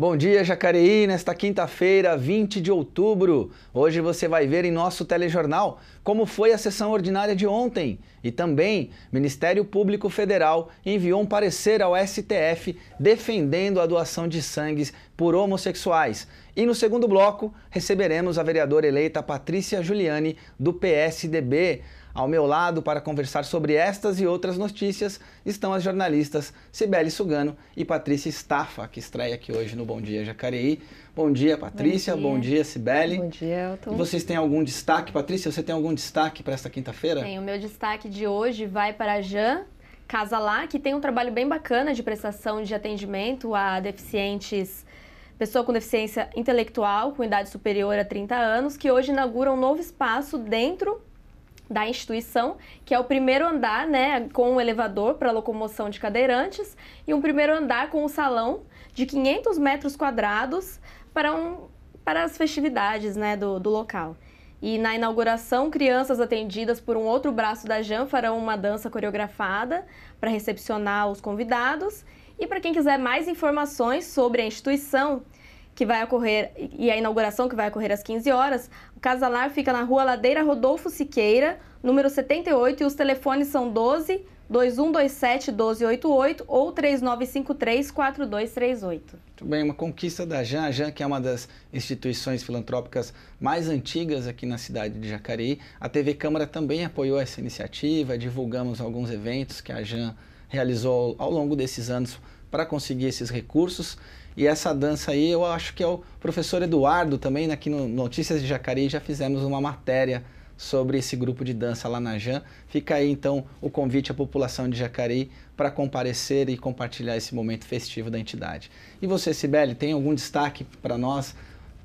Bom dia, Jacareí, nesta tá quinta-feira, 20 de outubro. Hoje você vai ver em nosso telejornal como foi a sessão ordinária de ontem. E também, Ministério Público Federal enviou um parecer ao STF defendendo a doação de sangues por homossexuais. E no segundo bloco, receberemos a vereadora eleita Patrícia Giuliani, do PSDB. Ao meu lado, para conversar sobre estas e outras notícias, estão as jornalistas Cibele Sugano e Patrícia Staffa, que estreia aqui hoje no Bom Dia Jacareí. Bom dia, Patrícia. Bom dia, dia Cibele. Bom dia, Elton. E vocês têm algum destaque? Patrícia, você tem algum destaque para esta quinta-feira? Tenho. O meu destaque de hoje vai para a Jean casa lá, que tem um trabalho bem bacana de prestação de atendimento a deficientes, pessoa com deficiência intelectual com idade superior a 30 anos, que hoje inaugura um novo espaço dentro da instituição, que é o primeiro andar, né, com um elevador para locomoção de cadeirantes e um primeiro andar com um salão de 500 metros quadrados para, um, para as festividades, né, do, do local. E na inauguração, crianças atendidas por um outro braço da Jan farão uma dança coreografada para recepcionar os convidados. E para quem quiser mais informações sobre a instituição, que vai ocorrer e a inauguração que vai ocorrer às 15 horas. O casalar fica na Rua Ladeira Rodolfo Siqueira, número 78, e os telefones são 12 2127 1288 ou 3953 4238. Muito bem, uma conquista da Jan, que é uma das instituições filantrópicas mais antigas aqui na cidade de Jacareí. A TV Câmara também apoiou essa iniciativa, divulgamos alguns eventos que a Jan realizou ao longo desses anos para conseguir esses recursos. E essa dança aí, eu acho que é o professor Eduardo também, aqui né, no Notícias de Jacareí, já fizemos uma matéria sobre esse grupo de dança lá na Jan. Fica aí então o convite à população de Jacareí para comparecer e compartilhar esse momento festivo da entidade. E você, Sibeli, tem algum destaque para nós,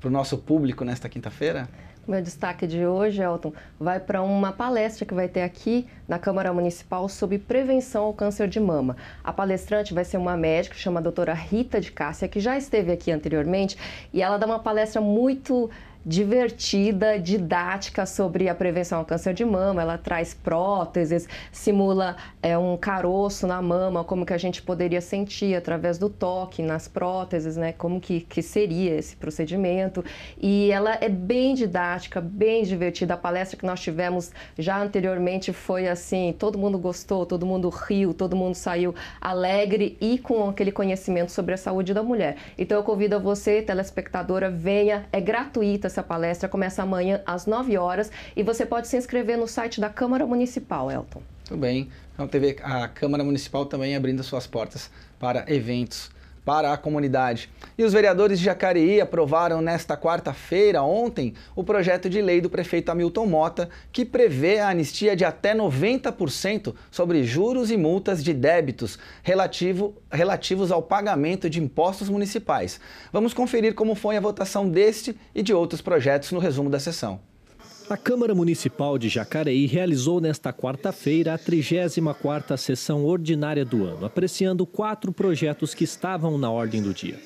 para o nosso público nesta quinta-feira? Meu destaque de hoje, Elton, vai para uma palestra que vai ter aqui na Câmara Municipal sobre prevenção ao câncer de mama. A palestrante vai ser uma médica, chama a doutora Rita de Cássia, que já esteve aqui anteriormente, e ela dá uma palestra muito divertida, didática sobre a prevenção ao câncer de mama. Ela traz próteses, simula é, um caroço na mama, como que a gente poderia sentir através do toque nas próteses, né? Como que, que seria esse procedimento. E ela é bem didática, bem divertida. A palestra que nós tivemos já anteriormente foi assim, todo mundo gostou, todo mundo riu, todo mundo saiu alegre e com aquele conhecimento sobre a saúde da mulher. Então eu convido a você, telespectadora, venha, é gratuita, essa palestra começa amanhã às 9 horas e você pode se inscrever no site da Câmara Municipal, Elton. Tudo bem. Então, TV, a Câmara Municipal também abrindo suas portas para eventos para a comunidade. E os vereadores de Jacareí aprovaram nesta quarta-feira, ontem, o projeto de lei do prefeito Hamilton Mota, que prevê a anistia de até 90% sobre juros e multas de débitos relativo, relativos ao pagamento de impostos municipais. Vamos conferir como foi a votação deste e de outros projetos no resumo da sessão. A Câmara Municipal de Jacareí realizou nesta quarta-feira a 34ª sessão ordinária do ano, apreciando quatro projetos que estavam na ordem do dia.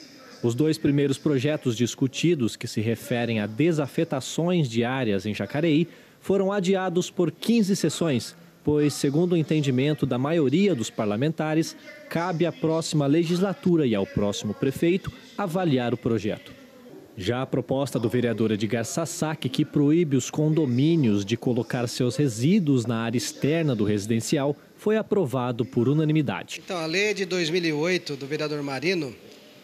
Os dois primeiros projetos discutidos, que se referem a desafetações de áreas em Jacareí, foram adiados por 15 sessões, pois, segundo o entendimento da maioria dos parlamentares, cabe à próxima legislatura e ao próximo prefeito avaliar o projeto. Já a proposta do vereador Edgar Sasaki, que proíbe os condomínios de colocar seus resíduos na área externa do residencial, foi aprovado por unanimidade. Então, a lei de 2008 do vereador Marino,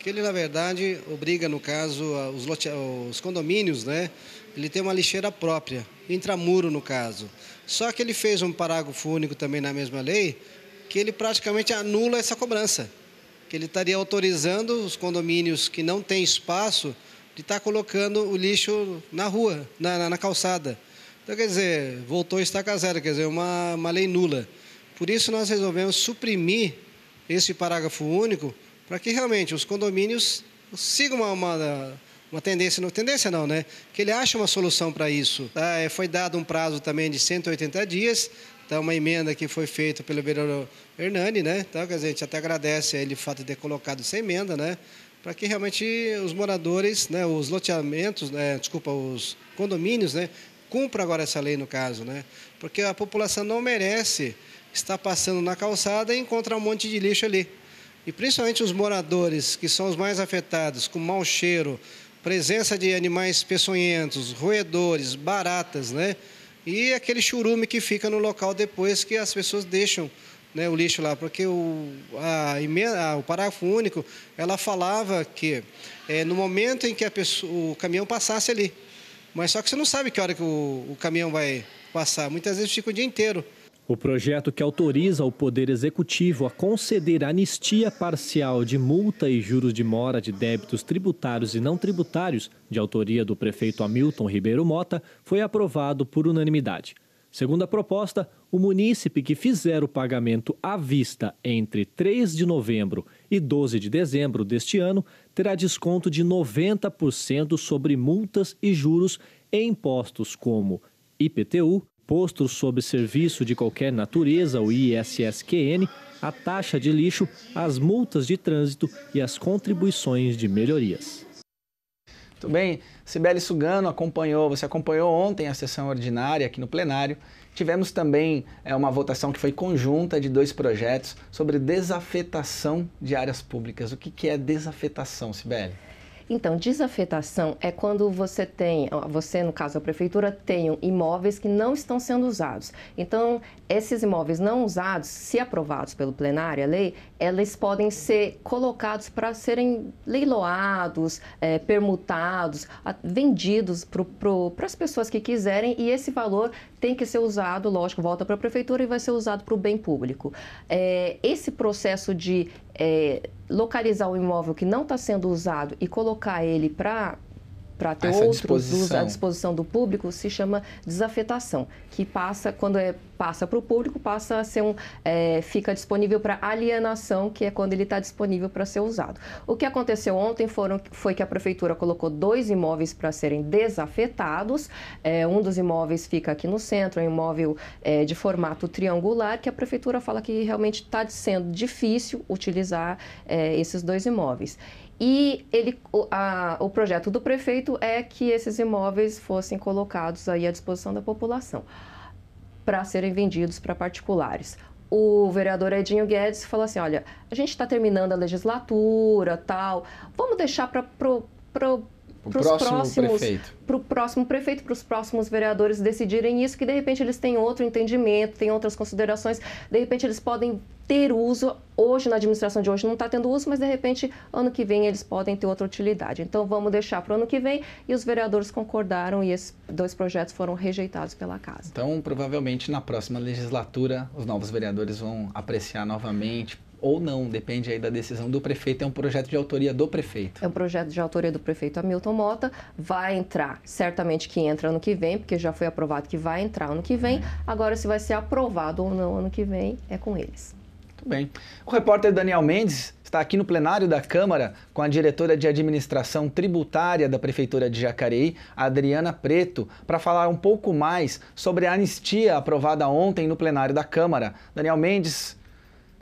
que ele, na verdade, obriga, no caso, os, lote... os condomínios, né? Ele tem uma lixeira própria, intramuro, no caso. Só que ele fez um parágrafo único também na mesma lei, que ele praticamente anula essa cobrança. Que ele estaria autorizando os condomínios que não têm espaço de estar tá colocando o lixo na rua, na, na, na calçada. Então, quer dizer, voltou a estaca zero, quer dizer, uma, uma lei nula. Por isso, nós resolvemos suprimir esse parágrafo único para que realmente os condomínios sigam uma, uma, uma tendência, não tendência não, né? Que ele ache uma solução para isso. Ah, é, foi dado um prazo também de 180 dias, então, uma emenda que foi feita pelo vereador Hernani, né? Então, quer dizer, a gente até agradece a ele o fato de ter colocado essa emenda, né? Para que realmente os moradores, né, os loteamentos, né, desculpa, os condomínios, né, cumpra agora essa lei no caso, né? Porque a população não merece estar passando na calçada e encontrar um monte de lixo ali. E principalmente os moradores, que são os mais afetados, com mau cheiro, presença de animais peçonhentos, roedores, baratas, né? E aquele churume que fica no local depois que as pessoas deixam né, o lixo lá, porque o, a, a, o parágrafo único ela falava que é, no momento em que pessoa, o caminhão passasse ali, mas só que você não sabe que hora que o, o caminhão vai passar. Muitas vezes fica o dia inteiro o projeto que autoriza o Poder Executivo a conceder anistia parcial de multa e juros de mora de débitos tributários e não tributários, de autoria do prefeito Hamilton Ribeiro Mota, foi aprovado por unanimidade. Segundo a proposta, o munícipe que fizer o pagamento à vista entre 3 de novembro e 12 de dezembro deste ano terá desconto de 90% sobre multas e juros em impostos como IPTU, imposto sobre serviço de qualquer natureza, o ISSQN, a taxa de lixo, as multas de trânsito e as contribuições de melhorias. Muito bem, Sibeli Sugano acompanhou, você acompanhou ontem a sessão ordinária aqui no plenário. Tivemos também é, uma votação que foi conjunta de dois projetos sobre desafetação de áreas públicas. O que, que é desafetação, Sibeli? Então, desafetação é quando você tem, você no caso a prefeitura, tem imóveis que não estão sendo usados. Então, esses imóveis não usados, se aprovados pelo plenário, a lei, eles podem ser colocados para serem leiloados, é, permutados, vendidos para as pessoas que quiserem e esse valor tem que ser usado, lógico, volta para a prefeitura e vai ser usado para o bem público. É, esse processo de é, localizar um imóvel que não está sendo usado e colocar ele para para ter Essa outros disposição. à disposição do público se chama desafetação, que passa, quando é, passa para o público, passa a ser um. É, fica disponível para alienação, que é quando ele está disponível para ser usado. O que aconteceu ontem foram, foi que a prefeitura colocou dois imóveis para serem desafetados. É, um dos imóveis fica aqui no centro, é um imóvel é, de formato triangular, que a prefeitura fala que realmente está sendo difícil utilizar é, esses dois imóveis. E ele, o, a, o projeto do prefeito é que esses imóveis fossem colocados aí à disposição da população para serem vendidos para particulares o vereador Edinho Guedes falou assim: olha, a gente está terminando a legislatura, tal, vamos deixar para para os próximos prefeito. Para o próximo prefeito, para os próximos vereadores decidirem isso, que de repente eles têm outro entendimento, têm outras considerações, de repente eles podem ter uso hoje na administração de hoje não está tendo uso, mas de repente ano que vem eles podem ter outra utilidade. Então vamos deixar para o ano que vem e os vereadores concordaram e esses dois projetos foram rejeitados pela casa. Então provavelmente na próxima legislatura os novos vereadores vão apreciar novamente, ou não, depende aí da decisão do prefeito, é um projeto de autoria do prefeito. É um projeto de autoria do prefeito Hamilton Mota, vai entrar, certamente que entra ano que vem, porque já foi aprovado que vai entrar ano que vem, uhum. agora se vai ser aprovado ou não ano que vem é com eles. Muito bem. O repórter Daniel Mendes está aqui no plenário da Câmara com a diretora de administração tributária da Prefeitura de Jacareí, Adriana Preto, para falar um pouco mais sobre a anistia aprovada ontem no plenário da Câmara. Daniel Mendes,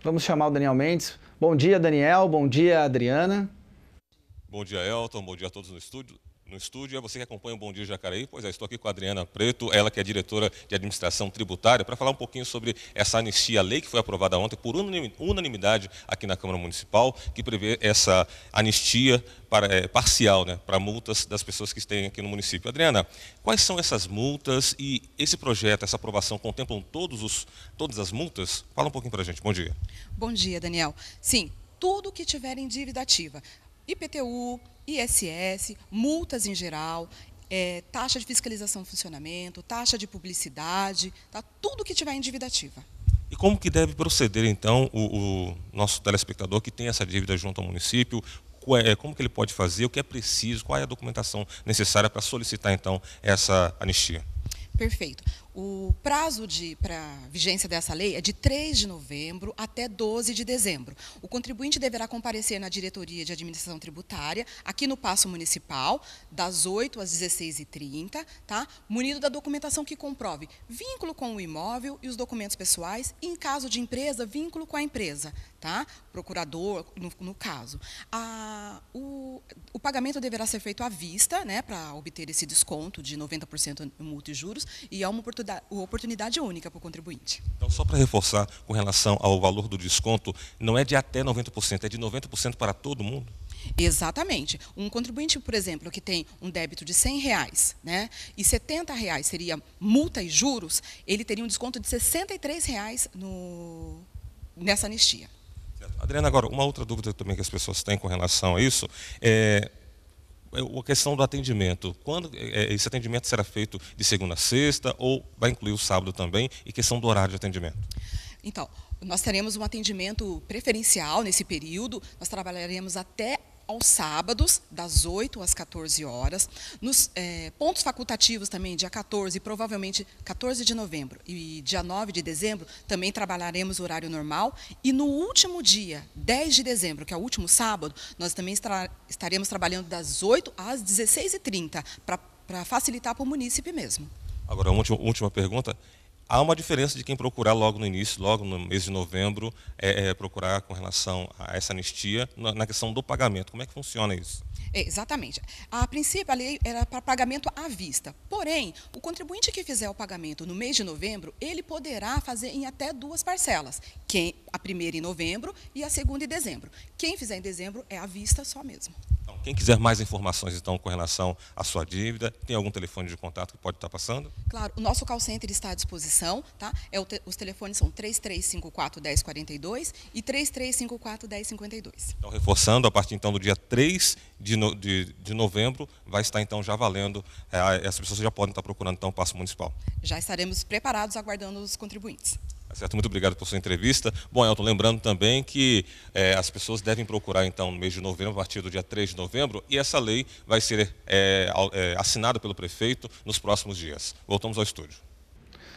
Vamos chamar o Daniel Mendes. Bom dia, Daniel. Bom dia, Adriana. Bom dia, Elton. Bom dia a todos no estúdio no estúdio. É você que acompanha o Bom Dia Jacareí. Pois é, estou aqui com a Adriana Preto, ela que é diretora de administração tributária, para falar um pouquinho sobre essa anistia lei que foi aprovada ontem por unanimidade aqui na Câmara Municipal, que prevê essa anistia para, é, parcial né, para multas das pessoas que têm aqui no município. Adriana, quais são essas multas e esse projeto, essa aprovação, contemplam todos os, todas as multas? Fala um pouquinho para a gente. Bom dia. Bom dia, Daniel. Sim, tudo que tiver em dívida ativa. IPTU, ISS, multas em geral, é, taxa de fiscalização do funcionamento, taxa de publicidade, tá? tudo que tiver em dívida ativa. E como que deve proceder, então, o, o nosso telespectador que tem essa dívida junto ao município? É, como que ele pode fazer? O que é preciso? Qual é a documentação necessária para solicitar, então, essa anistia? Perfeito. O prazo de, para vigência dessa lei é de 3 de novembro até 12 de dezembro. O contribuinte deverá comparecer na Diretoria de Administração Tributária, aqui no Paço Municipal, das 8 às 16h30, tá? munido da documentação que comprove vínculo com o imóvel e os documentos pessoais, e, em caso de empresa, vínculo com a empresa, tá? procurador, no, no caso. A, o, o, pagamento deverá ser feito à vista, né, para obter esse desconto de 90% multa e juros, e há é uma oportunidade oportunidade única para o contribuinte. Então, só para reforçar com relação ao valor do desconto, não é de até 90%, é de 90% para todo mundo? Exatamente. Um contribuinte, por exemplo, que tem um débito de 100 reais, né, e 70 reais seria multa e juros, ele teria um desconto de 63 reais no, nessa anistia. Adriana, agora, uma outra dúvida também que as pessoas têm com relação a isso é é, a questão do atendimento. Quando é, é, esse atendimento será feito de segunda a sexta ou vai incluir o sábado também? E questão do horário de atendimento. Então, nós teremos um atendimento preferencial nesse período. Nós trabalharemos até aos sábados, das 8 às 14 horas, nos é, pontos facultativos também, dia 14, provavelmente 14 de novembro e dia 9 de dezembro, também trabalharemos horário normal. E no último dia, 10 de dezembro, que é o último sábado, nós também estaremos trabalhando das 8 às 16h30, para facilitar para o munícipe mesmo. Agora, última, última pergunta. Há uma diferença de quem procurar logo no início, logo no mês de novembro, é, é, procurar com relação a essa anistia na, questão do pagamento. Como é que funciona isso? É, exatamente. A princípio, a lei era para pagamento à vista. Porém, o contribuinte que fizer o pagamento no mês de novembro, ele poderá fazer em até duas parcelas. Quem, a primeira em novembro e a segunda em dezembro. Quem fizer em dezembro é à vista só mesmo. Quem quiser mais informações, então, com relação à sua dívida, tem algum telefone de contato que pode estar passando? Claro, o nosso call center está à disposição, tá? É te, os telefones são 3354 1042 e 3354 1052. Então, reforçando, a partir então do dia 3 de, no, de, de novembro, vai estar então já valendo, é, essas pessoas já podem estar procurando então o Passo Municipal. Já estaremos preparados aguardando os contribuintes. Tá certo? Muito obrigado pela sua entrevista. Bom, Elton, lembrando também que é, as pessoas devem procurar, então, no mês de novembro, a partir do dia 3 de novembro, e essa lei vai ser é, é, assinada pelo prefeito nos próximos dias. Voltamos ao estúdio.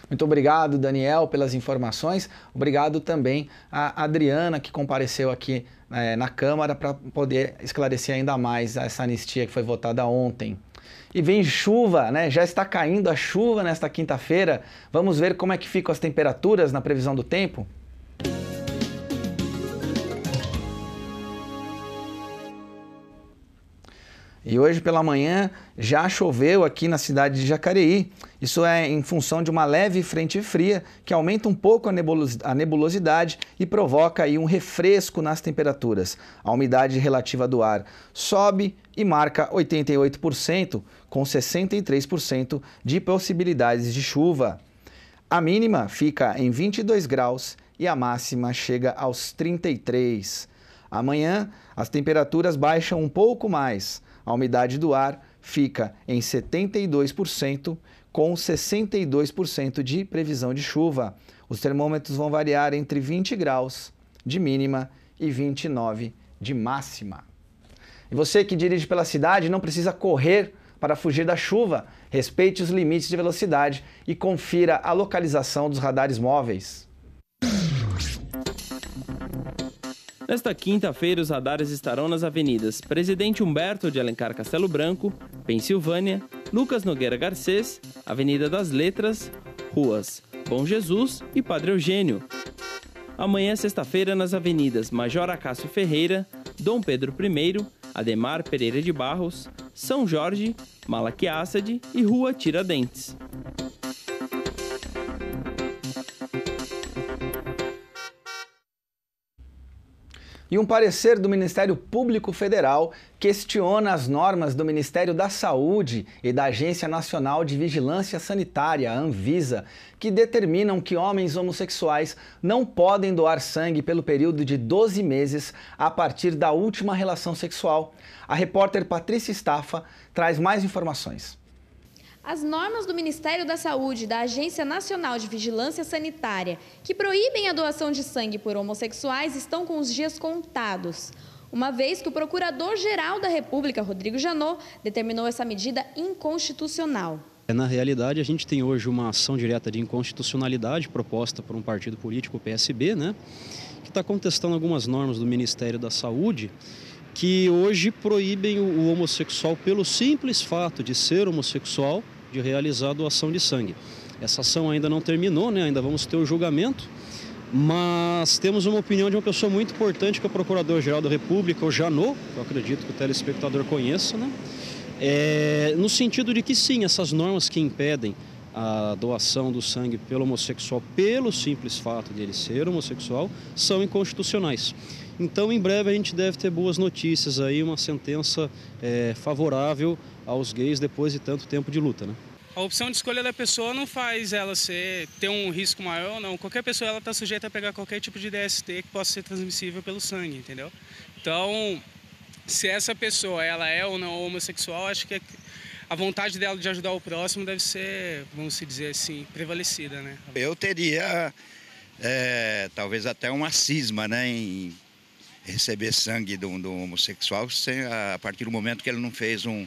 Muito obrigado, Daniel, pelas informações. Obrigado também à Adriana, que compareceu aqui é, na Câmara para poder esclarecer ainda mais essa anistia que foi votada ontem e vem chuva, né? Já está caindo a chuva nesta quinta-feira. Vamos ver como é que ficam as temperaturas na previsão do tempo? E hoje pela manhã já choveu aqui na cidade de Jacareí. Isso é em função de uma leve frente fria que aumenta um pouco a nebulosidade e provoca aí um refresco nas temperaturas. A umidade relativa do ar sobe, e marca 88%, com 63% de possibilidades de chuva. A mínima fica em 22 graus e a máxima chega aos 33. Amanhã, as temperaturas baixam um pouco mais. A umidade do ar fica em 72%, com 62% de previsão de chuva. Os termômetros vão variar entre 20 graus de mínima e 29 de máxima. E você que dirige pela cidade não precisa correr para fugir da chuva. Respeite os limites de velocidade e confira a localização dos radares móveis. Nesta quinta-feira, os radares estarão nas avenidas Presidente Humberto de Alencar Castelo Branco, Pensilvânia, Lucas Nogueira Garcês, Avenida das Letras, ruas Bom Jesus e Padre Eugênio. Amanhã, sexta-feira, nas avenidas Major Acácio Ferreira, Dom Pedro I, Ademar Pereira de Barros, São Jorge, Malaquiaçade e Rua Tiradentes. e um parecer do Ministério Público Federal questiona as normas do Ministério da Saúde e da Agência Nacional de Vigilância Sanitária, Anvisa, que determinam que homens homossexuais não podem doar sangue pelo período de 12 meses a partir da última relação sexual. A repórter Patrícia Staffa traz mais informações. As normas do Ministério da Saúde e da Agência Nacional de Vigilância Sanitária, que proíbem a doação de sangue por homossexuais, estão com os dias contados. Uma vez que o Procurador-Geral da República, Rodrigo Janot, determinou essa medida inconstitucional. É, na realidade, a gente tem hoje uma ação direta de inconstitucionalidade proposta por um partido político, o PSB, né, que está contestando algumas normas do Ministério da Saúde que hoje proíbem o homossexual pelo simples fato de ser homossexual de realizar a doação de sangue. Essa ação ainda não terminou, né? ainda vamos ter o julgamento, mas temos uma opinião de uma pessoa muito importante, que é o Procurador-Geral da República, o Janot, que eu acredito que o telespectador conheça, né? É, no sentido de que sim, essas normas que impedem a doação do sangue pelo homossexual, pelo simples fato de ele ser homossexual, são inconstitucionais. Então, em breve, a gente deve ter boas notícias aí, uma sentença é, favorável aos gays depois de tanto tempo de luta. Né? A opção de escolha da pessoa não faz ela ser, ter um risco maior ou não. Qualquer pessoa ela está sujeita a pegar qualquer tipo de DST que possa ser transmissível pelo sangue, entendeu? Então, se essa pessoa ela é ou não homossexual, acho que a vontade dela de ajudar o próximo deve ser, vamos dizer assim, prevalecida, né? Eu teria é, talvez até uma cisma, né, em receber sangue do, do homossexual sem, a partir do momento que ele não fez um,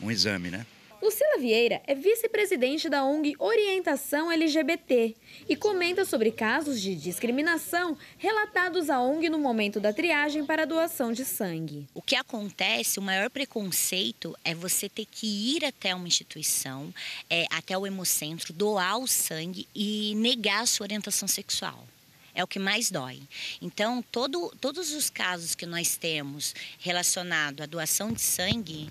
um exame, né? Lucila Vieira é vice-presidente da ONG Orientação LGBT e comenta sobre casos de discriminação relatados à ONG no momento da triagem para a doação de sangue. O que acontece, o maior preconceito é você ter que ir até uma instituição, é, até o hemocentro, doar o sangue e negar a sua orientação sexual é o que mais dói. Então, todo, todos os casos que nós temos relacionado à doação de sangue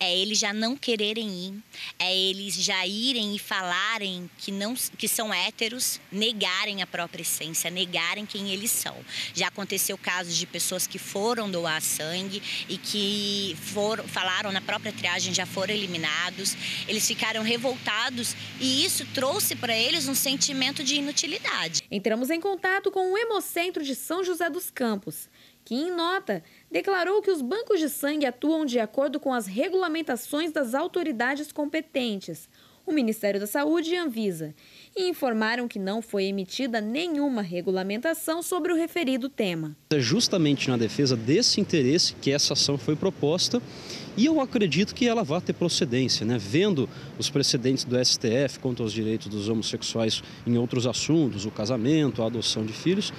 é eles já não quererem ir, é eles já irem e falarem que não que são héteros, negarem a própria essência, negarem quem eles são. Já aconteceu casos de pessoas que foram doar sangue e que foram falaram na própria triagem já foram eliminados, eles ficaram revoltados e isso trouxe para eles um sentimento de inutilidade. Entramos em contato com o Hemocentro de São José dos Campos que, em nota, declarou que os bancos de sangue atuam de acordo com as regulamentações das autoridades competentes, o Ministério da Saúde e a Anvisa, e informaram que não foi emitida nenhuma regulamentação sobre o referido tema. É justamente na defesa desse interesse que essa ação foi proposta e eu acredito que ela vá ter procedência, né? vendo os precedentes do STF quanto aos direitos dos homossexuais em outros assuntos, o casamento, a adoção de filhos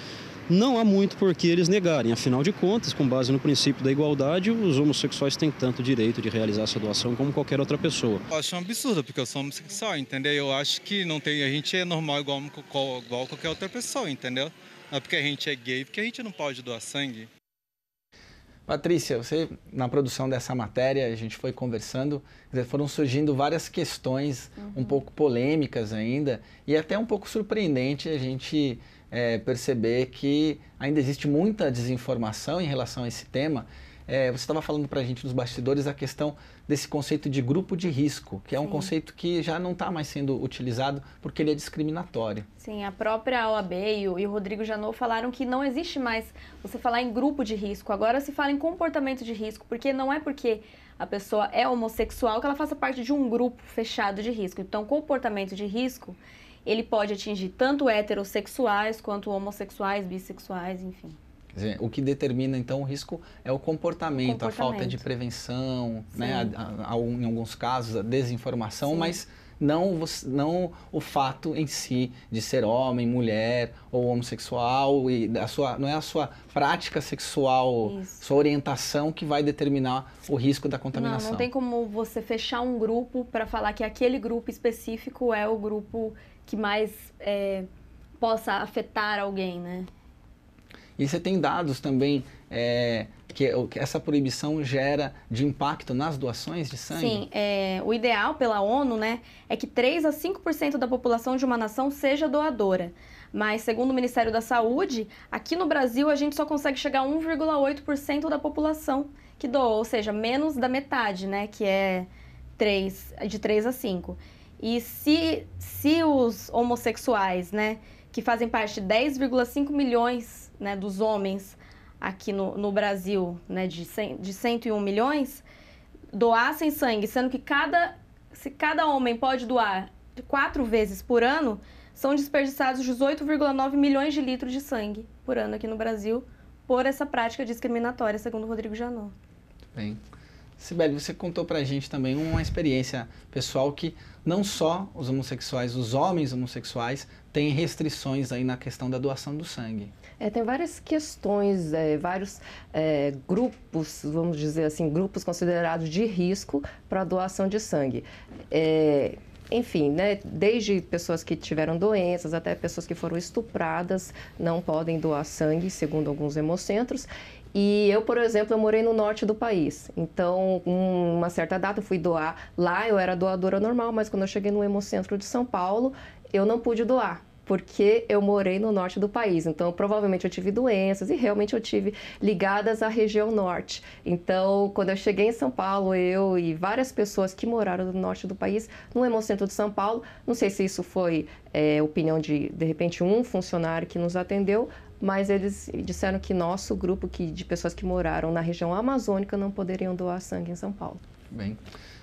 não há muito por que eles negarem. Afinal de contas, com base no princípio da igualdade, os homossexuais têm tanto direito de realizar essa doação como qualquer outra pessoa. Eu acho um absurdo, porque eu sou homossexual, entendeu? Eu acho que não tem, a gente é normal igual, igual qualquer outra pessoa, entendeu? Não é porque a gente é gay, porque a gente não pode doar sangue. Patrícia, você na produção dessa matéria, a gente foi conversando, foram surgindo várias questões uhum. um pouco polêmicas ainda e é até um pouco surpreendente a gente é, perceber que ainda existe muita desinformação em relação a esse tema. É, você estava falando para a gente nos bastidores a questão desse conceito de grupo de risco, que é um conceito que já não está mais sendo utilizado porque ele é discriminatório. Sim, a própria OAB e o, e o Rodrigo Janot falaram que não existe mais você falar em grupo de risco, agora se fala em comportamento de risco, porque não é porque a pessoa é homossexual que ela faça parte de um grupo fechado de risco. Então, comportamento de risco ele pode atingir tanto heterossexuais quanto homossexuais, bissexuais, enfim. Dizer, o que determina então o risco é o comportamento, o comportamento. a falta de prevenção, né? A, a, a, em alguns casos a desinformação, Sim. mas não, não o fato em si de ser homem, mulher ou homossexual e a sua, não é a sua prática sexual, Isso. sua orientação que vai determinar o risco da contaminação. Não, não tem como você fechar um grupo para falar que aquele grupo específico é o grupo que mais é, possa afetar alguém, né? E você tem dados também é, que, que, essa proibição gera de impacto nas doações de sangue? Sim, é, o ideal pela ONU né, é que 3 a 5% da população de uma nação seja doadora. Mas, segundo o Ministério da Saúde, aqui no Brasil a gente só consegue chegar a 1,8% da população que doou, ou seja, menos da metade, né, que é 3, de 3 a 5%. E se, se os homossexuais, né, que fazem parte de 10,5 milhões né, dos homens aqui no, no Brasil, né, de, 100, de 101 milhões, doassem sangue, sendo que cada, se cada homem pode doar quatro vezes por ano, são desperdiçados 18,9 milhões de litros de sangue por ano aqui no Brasil por essa prática discriminatória, segundo Rodrigo Janot. Bem. Sibeli, você contou pra gente também uma experiência pessoal que não só os homossexuais, os homens homossexuais têm restrições aí na questão da doação do sangue. É, tem várias questões, é, vários é, grupos, vamos dizer assim, grupos considerados de risco para doação de sangue. É, enfim, né, desde pessoas que tiveram doenças até pessoas que foram estupradas não podem doar sangue, segundo alguns hemocentros. E eu, por exemplo, eu morei no norte do país. Então, uma certa data eu fui doar lá, eu era doadora normal, mas quando eu cheguei no Hemocentro de São Paulo, eu não pude doar porque eu morei no norte do país. Então, provavelmente eu tive doenças e realmente eu tive ligadas à região norte. Então, quando eu cheguei em São Paulo, eu e várias pessoas que moraram no norte do país, no Hemocentro de São Paulo, não sei se isso foi é, opinião de, de repente, um funcionário que nos atendeu, mas eles disseram que nosso grupo que, de pessoas que moraram na região amazônica não poderiam doar sangue em São Paulo. Bem.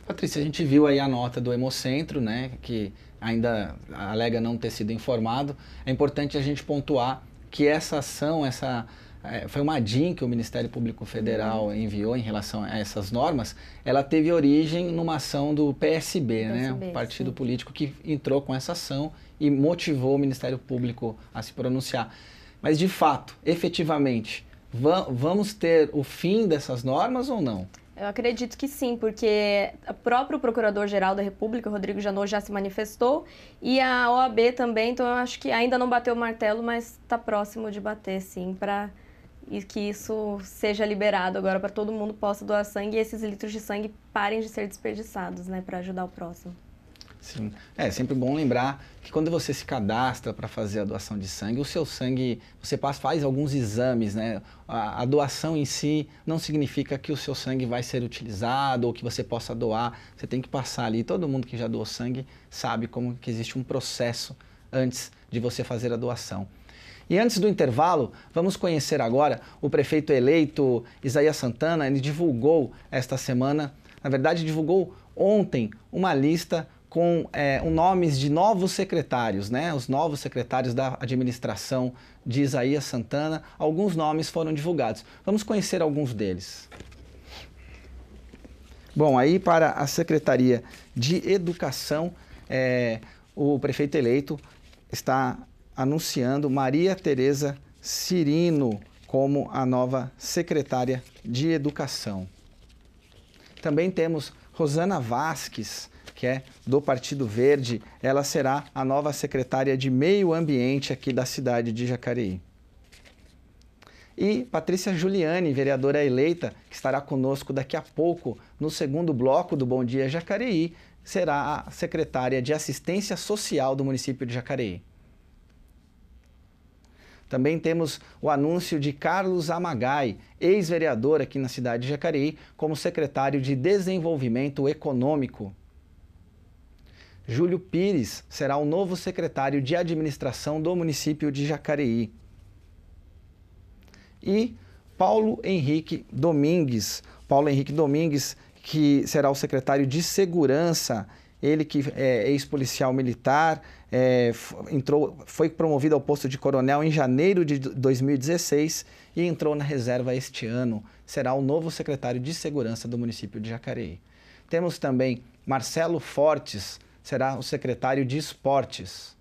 Patrícia, a gente viu aí a nota do Hemocentro, né, que ainda alega não ter sido informado. É importante a gente pontuar que essa ação, essa eh, foi uma DIN que o Ministério Público Federal uhum. enviou em relação a essas normas, ela teve origem numa ação do PSB, PSB né? Um partido sim. político que entrou com essa ação e motivou o Ministério Público a se pronunciar. Mas de fato, efetivamente, va vamos ter o fim dessas normas ou não? Eu acredito que sim, porque o próprio Procurador-Geral da República, Rodrigo Janot, já se manifestou e a OAB também, então eu acho que ainda não bateu o martelo, mas está próximo de bater, sim, para que isso seja liberado agora para todo mundo possa doar sangue e esses litros de sangue parem de ser desperdiçados, né, para ajudar o próximo. Sim. É, é sempre bom lembrar que quando você se cadastra para fazer a doação de sangue, o seu sangue, você faz alguns exames, né? A, a, doação em si não significa que o seu sangue vai ser utilizado ou que você possa doar. Você tem que passar ali. Todo mundo que já doou sangue sabe como que existe um processo antes de você fazer a doação. E antes do intervalo, vamos conhecer agora o prefeito eleito Isaías Santana. Ele divulgou esta semana, na verdade, divulgou ontem uma lista com é, nomes de novos secretários, né? os novos secretários da administração de Isaías Santana. Alguns nomes foram divulgados. Vamos conhecer alguns deles. Bom, aí para a Secretaria de Educação, é, o prefeito eleito está anunciando Maria Tereza Cirino como a nova secretária de Educação. Também temos Rosana Vasques, que é do Partido Verde, ela será a nova secretária de Meio Ambiente aqui da cidade de Jacareí. E Patrícia Giuliani, vereadora eleita, que estará conosco daqui a pouco no segundo bloco do Bom Dia Jacareí, será a secretária de Assistência Social do município de Jacareí. Também temos o anúncio de Carlos Amagai, ex-vereador aqui na cidade de Jacareí, como secretário de Desenvolvimento Econômico. Júlio Pires será o novo secretário de administração do município de Jacareí. E Paulo Henrique Domingues, Paulo Henrique Domingues, que será o secretário de segurança, ele que é ex-policial militar, é, entrou, foi promovido ao posto de coronel em janeiro de 2016 e entrou na reserva este ano. Será o novo secretário de segurança do município de Jacareí. Temos também Marcelo Fortes, será o secretário de Esportes.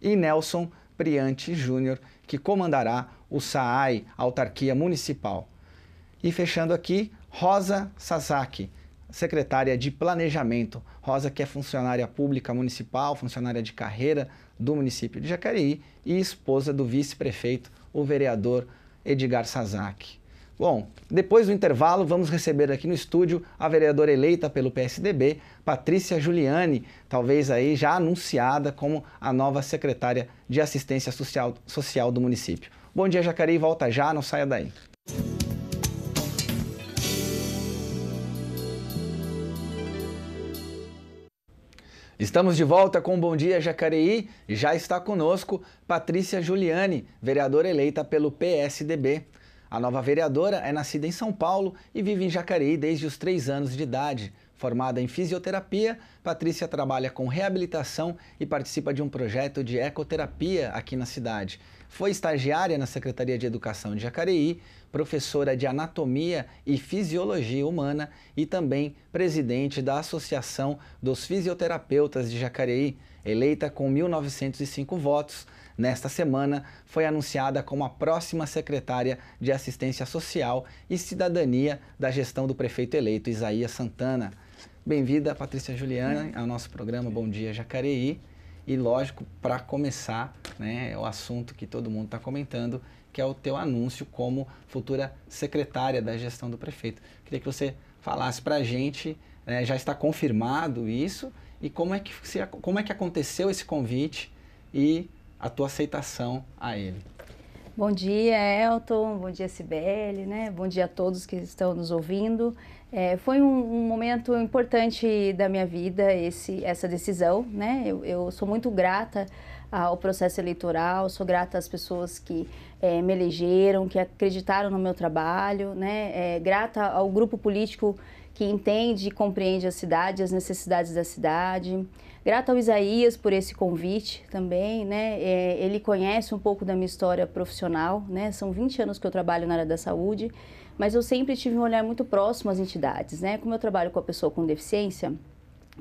E Nelson Priante Júnior, que comandará o SAAI, a autarquia municipal. E fechando aqui, Rosa Sasaki, secretária de Planejamento. Rosa, que é funcionária pública municipal, funcionária de carreira do município de Jacareí e esposa do vice-prefeito, o vereador Edgar Sasaki. Bom, depois do intervalo, vamos receber aqui no estúdio a vereadora eleita pelo PSDB, Patrícia Giuliani, talvez aí já anunciada como a nova secretária de Assistência Social, Social do município. Bom dia, Jacareí. Volta já, não saia daí. Estamos de volta com o Bom Dia Jacareí. Já está conosco Patrícia Giuliani, vereadora eleita pelo PSDB. A nova vereadora é nascida em São Paulo e vive em Jacareí desde os três anos de idade. Formada em fisioterapia, Patrícia trabalha com reabilitação e participa de um projeto de ecoterapia aqui na cidade. Foi estagiária na Secretaria de Educação de Jacareí, professora de Anatomia e Fisiologia Humana e também presidente da Associação dos Fisioterapeutas de Jacareí. Eleita com 1.905 votos, Nesta semana, foi anunciada como a próxima secretária de Assistência Social e Cidadania da gestão do prefeito eleito, Isaías Santana. Bem-vinda, Patrícia Juliana, ao nosso programa Bom Dia Jacareí. E, lógico, para começar, né, é o assunto que todo mundo está comentando, que é o teu anúncio como futura secretária da gestão do prefeito. Queria que você falasse para a gente, né, já está confirmado isso, e como é, que, como é que aconteceu esse convite e a tua aceitação a ele. Bom dia, Elton. Bom dia, Sibeli. Né? Bom dia a todos que estão nos ouvindo. É, foi um, um, momento importante da minha vida esse, essa decisão. Né? Eu, eu sou muito grata ao processo eleitoral, sou grata às pessoas que é, me elegeram, que acreditaram no meu trabalho, né? É, grata ao grupo político que entende e compreende a cidade, as necessidades da cidade. Grata ao Isaías por esse convite também, né? É, ele conhece um pouco da minha história profissional, né? São 20 anos que eu trabalho na área da saúde, mas eu sempre tive um olhar muito próximo às entidades, né? Como eu trabalho com a pessoa com deficiência,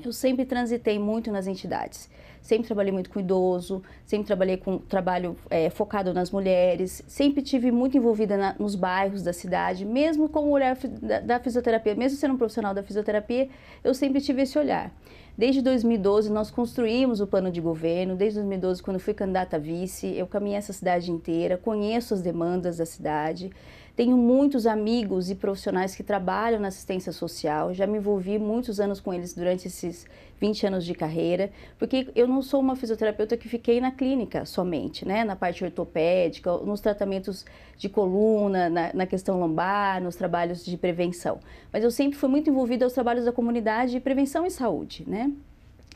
eu sempre transitei muito nas entidades sempre trabalhei muito com idoso, sempre trabalhei com trabalho é, focado nas mulheres, sempre tive muito envolvida na, nos bairros da cidade, mesmo como mulher da, da fisioterapia, mesmo sendo um profissional da fisioterapia, eu sempre tive esse olhar. Desde 2012 nós construímos o plano de governo, desde 2012 quando fui candidata a vice, eu caminhei essa cidade inteira, conheço as demandas da cidade. Tenho muitos amigos e profissionais que trabalham na assistência social, já me envolvi muitos anos com eles durante esses 20 anos de carreira, porque eu não sou uma fisioterapeuta que fiquei na clínica somente, né? Na parte ortopédica, nos tratamentos de coluna, na, na questão lombar, nos trabalhos de prevenção. Mas eu sempre fui muito envolvida aos trabalhos da comunidade de prevenção e saúde, né?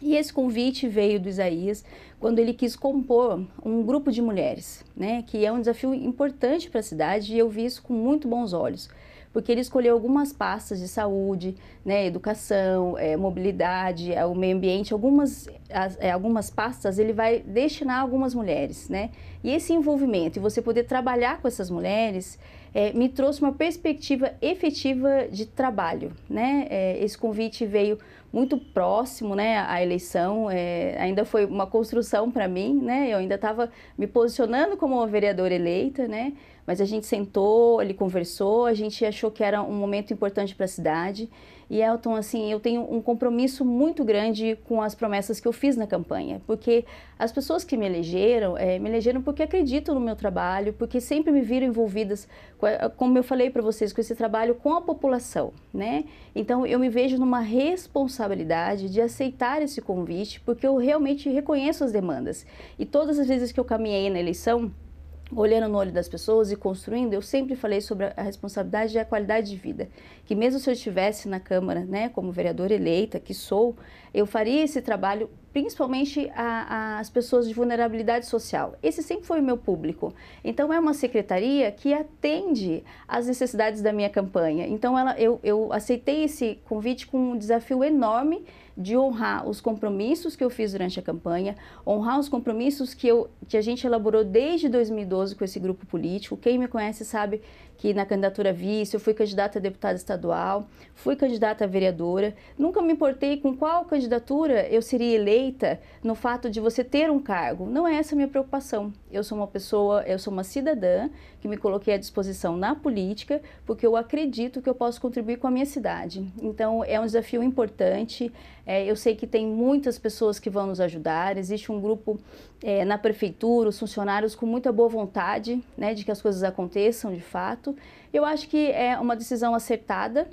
E esse convite veio do Isaías quando ele quis compor um grupo de mulheres, né, que é um desafio importante para a cidade e eu vi isso com muito bons olhos, porque ele escolheu algumas pastas de saúde, né, educação, é, mobilidade, é, o meio ambiente, algumas, as, é, algumas pastas ele vai destinar a algumas mulheres, né, e esse envolvimento e você poder trabalhar com essas mulheres é, me trouxe uma perspectiva efetiva de trabalho. Né? É, esse convite veio muito próximo né, à eleição, é, ainda foi uma construção para mim, né? eu ainda estava me posicionando como uma vereadora eleita, né? Mas a gente sentou, ele conversou, a gente achou que era um momento importante para a cidade. E Elton, assim, eu tenho um compromisso muito grande com as promessas que eu fiz na campanha, porque as pessoas que me elegeram, é, me elegeram porque acreditam no meu trabalho, porque sempre me viram envolvidas, como eu falei para vocês, com esse trabalho com a população, né? Então eu me vejo numa responsabilidade de aceitar esse convite, porque eu realmente reconheço as demandas. E todas as vezes que eu caminhei na eleição, olhando no olho das pessoas e construindo, eu sempre falei sobre a responsabilidade e a qualidade de vida. Que mesmo se eu estivesse na Câmara, né, como vereadora eleita que sou, eu faria esse trabalho principalmente a, a, as pessoas de vulnerabilidade social. Esse sempre foi o meu público. Então, é uma secretaria que atende às necessidades da minha campanha. Então, ela, eu, eu aceitei esse convite com um desafio enorme de honrar os compromissos que eu fiz durante a campanha, honrar os compromissos que, eu, que a gente elaborou desde 2012 com esse grupo político. Quem me conhece sabe que na candidatura vice eu fui candidata a deputada estadual, fui candidata a vereadora. Nunca me importei com qual candidatura eu seria eleita no fato de você ter um cargo. Não é essa a minha preocupação. Eu sou uma pessoa, eu sou uma cidadã que me coloquei à disposição na política porque eu acredito que eu posso contribuir com a minha cidade. Então é um desafio importante é, eu sei que tem muitas pessoas que vão nos ajudar, existe um grupo é, na prefeitura, os funcionários com muita boa vontade né, de que as coisas aconteçam de fato. Eu acho que é uma decisão acertada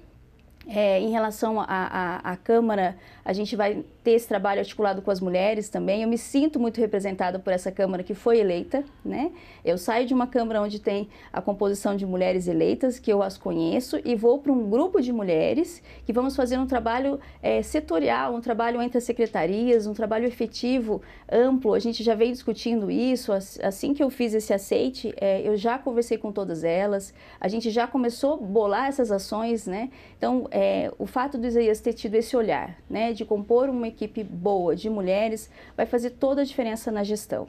é, em relação à Câmara, a gente vai ter esse trabalho articulado com as mulheres também. Eu me sinto muito representada por essa Câmara que foi eleita, né? Eu saio de uma Câmara onde tem a composição de mulheres eleitas, que eu as conheço, e vou para um grupo de mulheres que vamos fazer um trabalho é, setorial, um trabalho entre as secretarias, um trabalho efetivo, amplo. A gente já vem discutindo isso. Assim que eu fiz esse aceite, é, eu já conversei com todas elas. A gente já começou a bolar essas ações, né? Então, é, o fato do Isaías ter tido esse olhar, né? de compor uma equipe boa de mulheres vai fazer toda a diferença na gestão.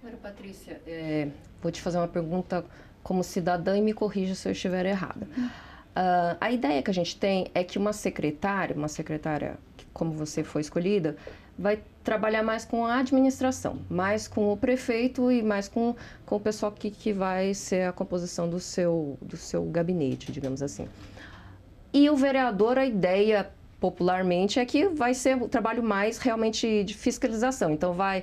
Agora, Patrícia, é, vou te fazer uma pergunta como cidadã e me corrija se eu estiver errada. Uh, a ideia que a gente tem é que uma secretária, uma secretária como você foi escolhida, vai trabalhar mais com a administração, mais com o prefeito e mais com, com o pessoal que, que vai ser a composição do seu, do seu gabinete, digamos assim. E o vereador, a ideia popularmente é que vai ser o trabalho mais realmente de fiscalização. Então, vai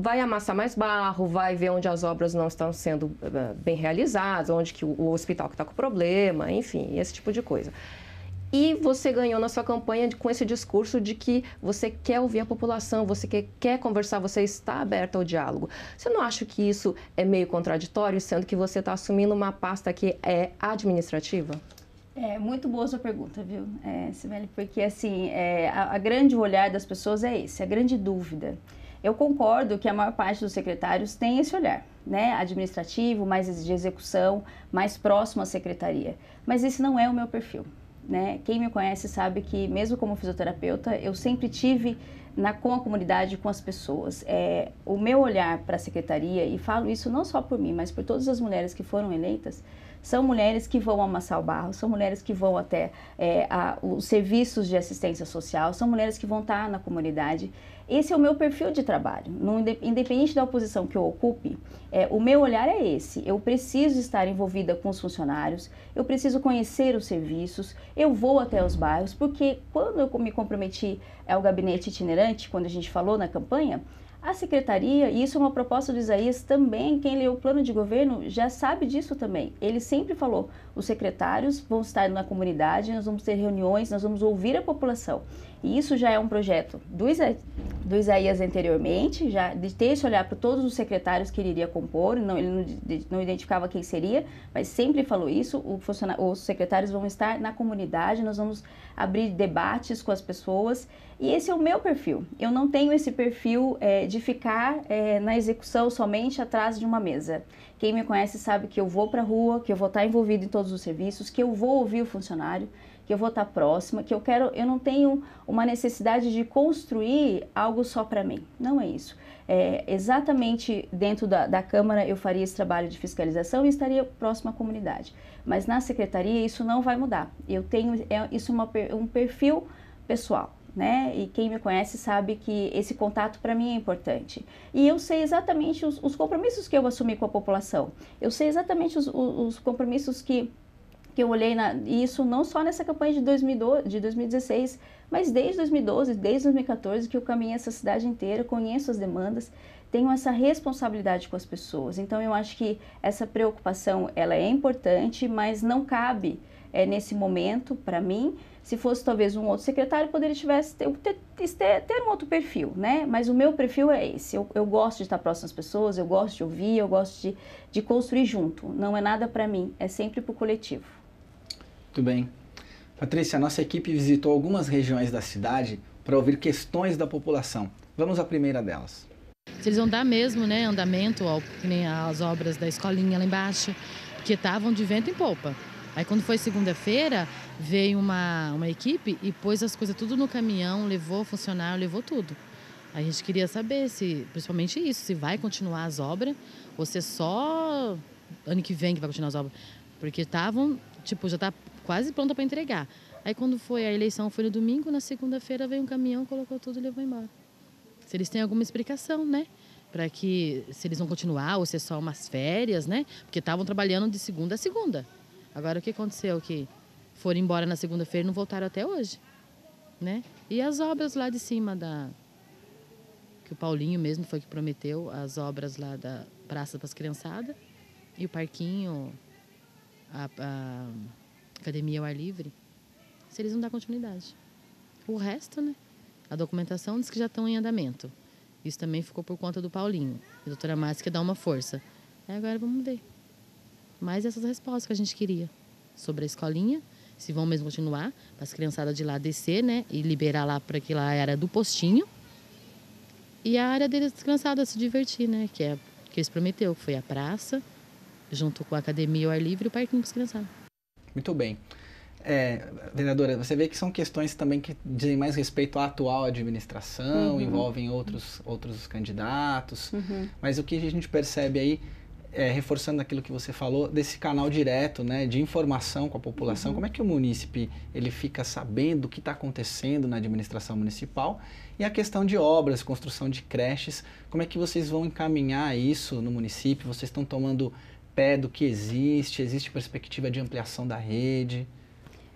vai amassar mais barro, vai ver onde as obras não estão sendo eh, bem realizadas, onde que o hospital que está com problema, enfim, esse tipo de coisa. E você ganhou na sua campanha com esse discurso de que você quer ouvir a população, você quer, quer conversar, você está aberto ao diálogo. Você não acha que isso é meio contraditório, sendo que você está assumindo uma pasta que é administrativa? É muito boa sua pergunta, viu, é, Sibeli? Porque assim, é, a, a grande olhar das pessoas é esse, a grande dúvida. Eu concordo que a maior parte dos secretários tem esse olhar, né? Administrativo, mais de execução, mais próximo à secretaria. Mas esse não é o meu perfil. Né? Quem me conhece sabe que, mesmo como fisioterapeuta, eu sempre tive na, com a comunidade, com as pessoas. É, o meu olhar para a secretaria, e falo isso não só por mim, mas por todas as mulheres que foram eleitas, são mulheres que vão amassar o barro, são mulheres que vão até é, a, os serviços de assistência social, são mulheres que vão estar na comunidade. Esse é o meu perfil de trabalho. No, independente da oposição que eu ocupe, é, o meu olhar é esse. Eu preciso estar envolvida com os funcionários, eu preciso conhecer os serviços, eu vou até os bairros, porque quando eu me comprometi ao é gabinete itinerante, quando a gente falou na campanha, a secretaria, e isso é uma proposta do Isaías também, quem leu o plano de governo já sabe disso também. Ele sempre falou: os secretários vão estar na comunidade, nós vamos ter reuniões, nós vamos ouvir a população. E isso já é um projeto do, Isa do Isaías anteriormente, já de ter esse olhar para todos os secretários que ele iria compor, não, ele não, de, não, identificava quem seria, mas sempre falou isso, os secretários vão estar na comunidade, nós vamos abrir debates com as pessoas, e esse é o meu perfil. Eu não tenho esse perfil é, de ficar é, na execução somente atrás de uma mesa. Quem me conhece sabe que eu vou para a rua, que eu vou estar envolvido em todos os serviços, que eu vou ouvir o funcionário, que eu vou estar próxima, que eu quero, eu não tenho uma necessidade de construir algo só para mim. Não é isso. É, exatamente dentro da, da, Câmara eu faria esse trabalho de fiscalização e estaria próxima à comunidade. Mas na Secretaria isso não vai mudar. Eu tenho é, isso é uma, um perfil pessoal. Né? E quem me conhece sabe que esse contato para mim é importante. E eu sei exatamente os, os, compromissos que eu assumi com a população. Eu sei exatamente os, os, os compromissos que que eu olhei na, isso não só nessa campanha de, 2012, de 2016, mas desde 2012, desde 2014, que eu caminhei essa cidade inteira, conheço as demandas, tenho essa responsabilidade com as pessoas. Então eu acho que essa preocupação ela é importante, mas não cabe é, nesse momento para mim. Se fosse talvez um outro secretário, poderia tivesse ter, ter, ter, um outro perfil, né? Mas o meu perfil é esse. Eu, eu gosto de estar próximo às pessoas, eu gosto de ouvir, eu gosto de, de construir junto. Não é nada para mim, é sempre para o coletivo. Muito bem. Patrícia, nossa equipe visitou algumas regiões da cidade para ouvir questões da população. Vamos à primeira delas. eles vão dar mesmo né, andamento, ó, nem as obras da escolinha lá embaixo, que estavam de vento em polpa. Aí quando foi segunda-feira, veio uma, uma equipe e pôs as coisas tudo no caminhão, levou funcionário, levou tudo. A gente queria saber se, principalmente isso, se vai continuar as obras ou se é só ano que vem que vai continuar as obras. Porque estavam, tipo, já está quase pronta para entregar. Aí quando foi a eleição, foi no domingo, na segunda-feira veio um caminhão, colocou tudo e levou embora. Se eles têm alguma explicação, né? Para que, se eles vão continuar ou se é só umas férias, né? Porque estavam trabalhando de segunda a segunda. Agora, o que aconteceu? Que foram embora na segunda-feira e não voltaram até hoje, né? E as obras lá de cima da... Que o Paulinho mesmo foi que prometeu as obras lá da Praça das Criançadas e o parquinho, a, a academia ao ar livre, se eles não dão continuidade. O resto, né? A documentação diz que já estão em andamento. Isso também ficou por conta do Paulinho. E a doutora Márcia quer dar uma força. É, agora vamos ver. Mais essas respostas que a gente queria. Sobre a escolinha, se vão mesmo continuar, para as criançadas de lá descer, né? E liberar lá para aquela área do postinho. E a área deles criançadas se divertir, né? Que é que eles prometeu, que foi a praça, junto com a academia, o ar livre e o parquinho para as criançadas. Muito bem. É, vereadora, você vê que são questões também que dizem mais respeito à atual administração, uhum. envolvem outros, outros candidatos, uhum. mas o que a gente percebe aí, é, reforçando aquilo que você falou, desse canal direto né, de informação com a população, uhum. como é que o munícipe ele fica sabendo o que está acontecendo na administração municipal e a questão de obras, construção de creches, como é que vocês vão encaminhar isso no município? Vocês estão tomando pé do que existe? Existe perspectiva de ampliação da rede?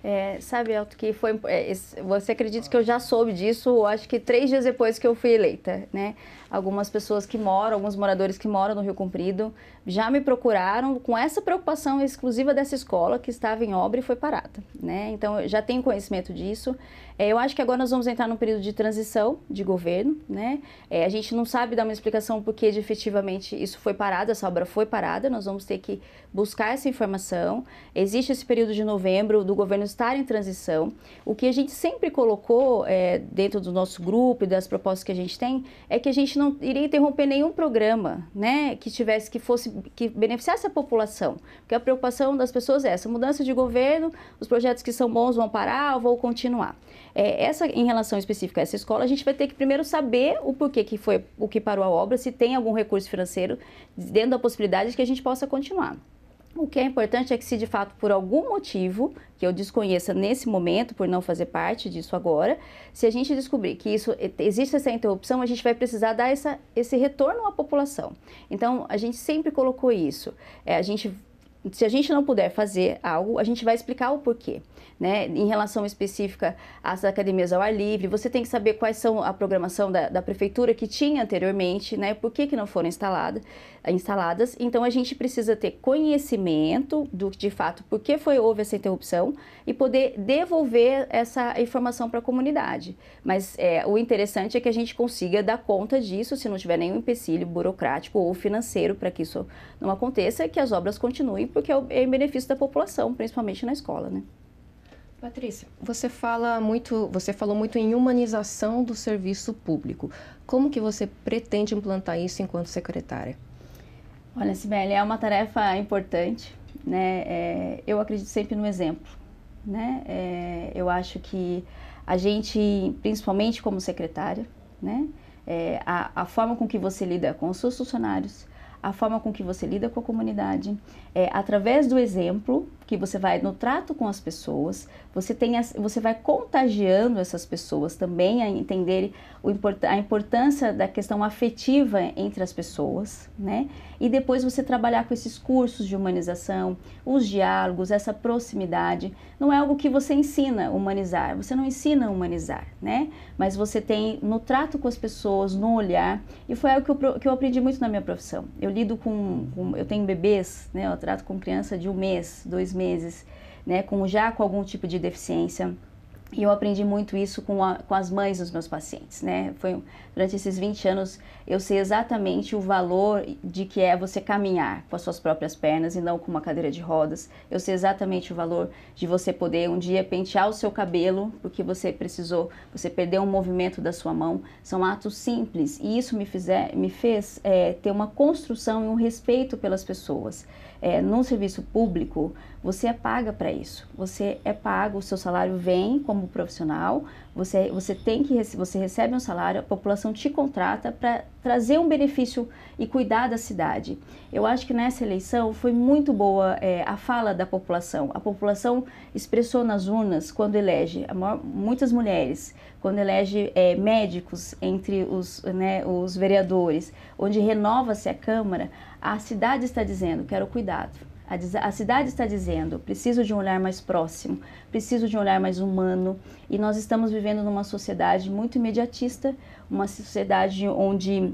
É, sabe, Alto, que foi. É, você acredita que eu já soube disso, acho que três dias depois que eu fui eleita, né? Algumas pessoas que moram, alguns moradores que moram no Rio Comprido, já me procuraram com essa preocupação exclusiva dessa escola que estava em obra e foi parada, né? Então, eu já tenho conhecimento disso. É, eu acho que agora nós vamos entrar num período de transição de governo, né? É, a gente não sabe dar uma explicação porque de, efetivamente isso foi parado, essa obra foi parada, nós vamos ter que buscar essa informação. Existe esse período de novembro do governo estar em transição. O que a gente sempre colocou é, dentro do nosso grupo e das propostas que a gente tem é que a gente não iria interromper nenhum programa, né, que tivesse que fosse que beneficiasse a população, porque a preocupação das pessoas é essa mudança de governo, os projetos que são bons vão parar ou vão continuar. É, essa, em relação específica a essa escola, a gente vai ter que primeiro saber o porquê que foi, o que parou a obra, se tem algum recurso financeiro dentro da possibilidade de que a gente possa continuar. O que é importante é que se de fato por algum motivo que eu desconheça nesse momento, por não fazer parte disso agora, se a gente descobrir que isso existe essa interrupção, a gente vai precisar dar essa, esse retorno à população. Então a gente sempre colocou isso. É, a gente, se a gente não puder fazer algo, a gente vai explicar o porquê né? Em relação específica às academias ao ar livre, você tem que saber quais são a programação da, da prefeitura que tinha anteriormente, né? Por que, que não foram instalada, instaladas. Então, a gente precisa ter conhecimento do de fato por que foi, houve essa interrupção e poder devolver essa informação para a comunidade. Mas é, o interessante é que a gente consiga dar conta disso se não tiver nenhum empecilho burocrático ou financeiro para que isso não aconteça, que as obras continuem, porque é, é em benefício da população, principalmente na escola, né? Patrícia, você fala muito, você falou muito em humanização do serviço público. Como que você pretende implantar isso enquanto secretária? Olha, Sibeli, é uma tarefa importante, né? É, eu acredito sempre no exemplo, né? É, eu acho que a gente, principalmente como secretária, né? É, a, a forma com que você lida com os seus funcionários, a forma com que você lida com a comunidade, é, através do exemplo, que você vai no trato com as pessoas, você, tem, você vai contagiando essas pessoas também a entenderem a importância da questão afetiva entre as pessoas, né? E depois você trabalhar com esses cursos de humanização, os diálogos, essa proximidade. Não é algo que você ensina humanizar, você não ensina humanizar, né? Mas você tem no trato com as pessoas, no olhar, e foi algo que eu, que eu aprendi muito na minha profissão. Eu lido com, com eu tenho bebês, né? Eu trato com criança de um mês, dois meses meses, né, com, já com algum tipo de deficiência. E eu aprendi muito isso com, a, com as mães dos meus pacientes, né? Foi, durante esses 20 anos, eu sei exatamente o valor de que é você caminhar com as suas próprias pernas e não com uma cadeira de rodas. Eu sei exatamente o valor de você poder um dia pentear o seu cabelo, porque você precisou, você perdeu um movimento da sua mão. São atos simples e isso me, fizer, me fez é, ter uma construção e um respeito pelas pessoas é, num serviço público, você é paga para isso. Você é pago, o seu salário vem como profissional, você, você tem que você recebe um salário, a população te contrata para trazer um benefício e cuidar da cidade. Eu acho que nessa eleição foi muito boa é, a fala da população. A população expressou nas urnas, quando elege maior, muitas mulheres, quando elege é, médicos entre os, né, os vereadores, onde renova-se a Câmara, a cidade está dizendo: quero cuidado. A, cidade está dizendo: preciso de um olhar mais próximo, preciso de um olhar mais humano. E nós estamos vivendo numa sociedade muito imediatista, uma sociedade onde